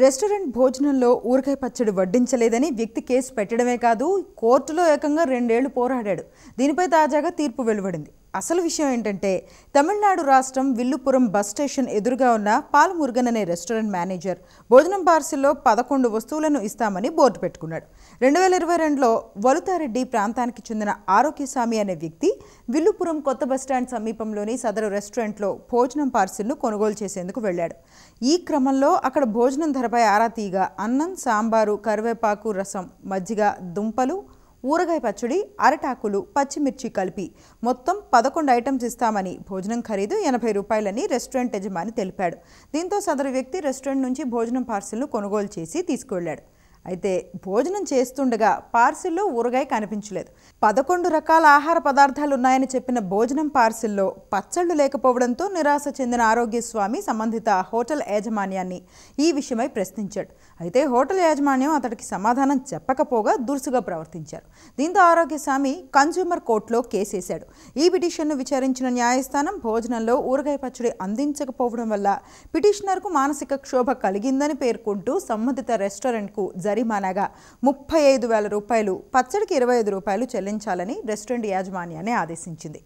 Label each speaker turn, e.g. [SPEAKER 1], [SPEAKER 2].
[SPEAKER 1] restaurant భోజనంలో ఊరకాయ పచ్చడి వడ్డించలేదని వ్యక్తి కేసు పెట్టడమే కాదు కోర్టులో ఏకంగా రెండేళ్లు పోరాడాడు దీనిపై తాజాగా తీర్పు వెలువడింది అసలు విషయం ఏంటంటే తమిళనాడు రాష్ట్రం విల్లుపురం బస్ స్టేషన్ ఎదురుగా ఉన్న పాల్మురుగన్ అనే రెస్టారెంట్ మేనేజర్ భోజనం పార్సిల్లో పదకొండు వస్తువులను ఇస్తామని బోర్డు పెట్టుకున్నాడు రెండు వేల ఇరవై రెండులో వలుతారెడ్డి ప్రాంతానికి చెందిన ఆరోగ్యస్వామి అనే వ్యక్తి విల్లుపురం కొత్త బస్టాండ్ సమీపంలోని సదరు రెస్టారెంట్లో భోజనం పార్సిల్ను కొనుగోలు చేసేందుకు వెళ్ళాడు ఈ క్రమంలో అక్కడ భోజనం ధరపై ఆరా తీయగా అన్నం సాంబారు కరివేపాకు రసం మజ్జిగ దుంపలు ఊరగాయ పచ్చడి అరటాకులు పచ్చిమిర్చి కలిపి మొత్తం పదకొండు ఐటమ్స్ ఇస్తామని భోజనం ఖరీదు ఎనభై రూపాయలని రెస్టారెంట్ యజమాని తెలిపాడు దీంతో సదరు వ్యక్తి రెస్టారెంట్ నుంచి భోజనం పార్సిల్ను కొనుగోలు చేసి తీసుకువెళ్లాడు అయితే భోజనం చేస్తుండగా పార్సిల్లో ఊరగాయ కనిపించలేదు పదకొండు రకాల ఆహార పదార్థాలు ఉన్నాయని చెప్పిన భోజనం పార్సిల్లో పచ్చళ్ళు లేకపోవడంతో నిరాశ చెందిన ఆరోగ్యస్వామి సంబంధిత హోటల్ యాజమాన్యాన్ని ఈ విషయమై ప్రశ్నించాడు అయితే హోటల్ యాజమాన్యం అతడికి సమాధానం చెప్పకపోగా దురుసుగా ప్రవర్తించారు దీంతో ఆరోగ్యస్వామి కన్జ్యూమర్ కోర్టులో కేసేశాడు ఈ పిటిషన్ను విచారించిన న్యాయస్థానం భోజనంలో ఊరగాయ పచ్చడి అందించకపోవడం వల్ల పిటిషనర్కు మానసిక క్షోభ కలిగిందని పేర్కొంటూ సంబంధిత రెస్టారెంట్కు జరిమానాగా ముప్పై ఐదు వేల రూపాయలు పచ్చడికి ఇరవై ఐదు రూపాయలు చెల్లించాలని రెస్టారెంట్ యాజమాన్యాన్ని ఆదేశించింది